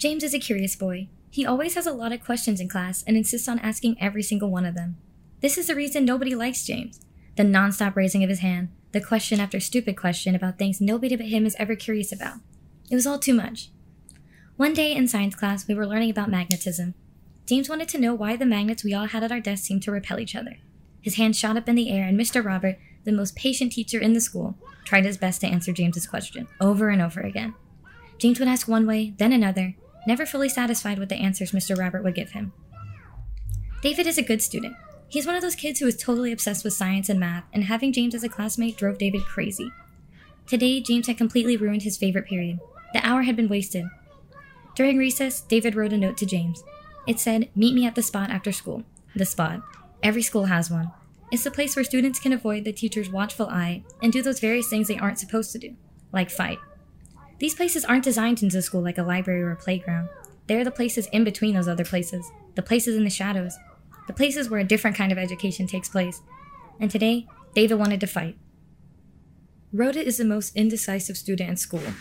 James is a curious boy. He always has a lot of questions in class and insists on asking every single one of them. This is the reason nobody likes James. The nonstop raising of his hand, the question after stupid question about things nobody but him is ever curious about. It was all too much. One day in science class, we were learning about magnetism. James wanted to know why the magnets we all had at our desk seemed to repel each other. His hand shot up in the air, and Mr. Robert, the most patient teacher in the school, tried his best to answer James's question over and over again. James would ask one way, then another, never fully satisfied with the answers Mr. Robert would give him. David is a good student. He's one of those kids who is totally obsessed with science and math, and having James as a classmate drove David crazy. Today, James had completely ruined his favorite period. The hour had been wasted. During recess, David wrote a note to James. It said, Meet me at the spot after school. The spot. Every school has one. It's the place where students can avoid the teacher's watchful eye and do those various things they aren't supposed to do, like fight. These places aren't designed into school like a library or a playground. They're the places in between those other places, the places in the shadows, the places where a different kind of education takes place. And today, David wanted to fight. Rhoda is the most indecisive student in school.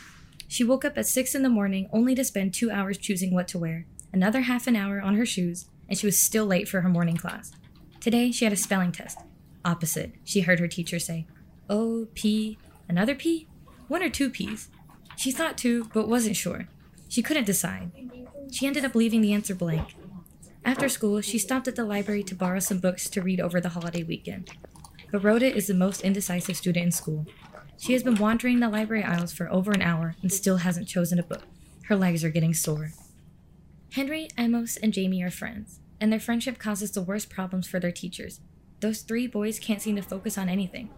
She woke up at 6 in the morning only to spend two hours choosing what to wear, another half an hour on her shoes, and she was still late for her morning class. Today, she had a spelling test. Opposite, she heard her teacher say. O, P, another P? One or two P's? She thought too, but wasn't sure. She couldn't decide. She ended up leaving the answer blank. After school, she stopped at the library to borrow some books to read over the holiday weekend. But Rhoda is the most indecisive student in school. She has been wandering the library aisles for over an hour and still hasn't chosen a book. Her legs are getting sore. Henry, Amos, and Jamie are friends, and their friendship causes the worst problems for their teachers. Those three boys can't seem to focus on anything.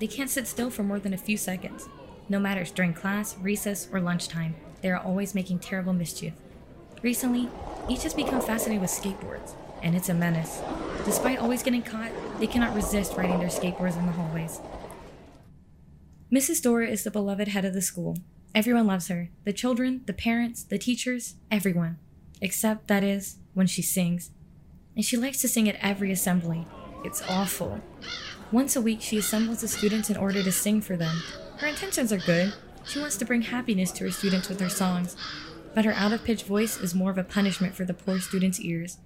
They can't sit still for more than a few seconds no matter it's during class, recess, or lunchtime, they are always making terrible mischief. Recently, each has become fascinated with skateboards, and it's a menace. Despite always getting caught, they cannot resist riding their skateboards in the hallways. Mrs. Dora is the beloved head of the school. Everyone loves her the children, the parents, the teachers, everyone. Except, that is, when she sings. And she likes to sing at every assembly. It's awful. Once a week, she assembles the students in order to sing for them. Her intentions are good. She wants to bring happiness to her students with her songs, but her out of pitch voice is more of a punishment for the poor students' ears.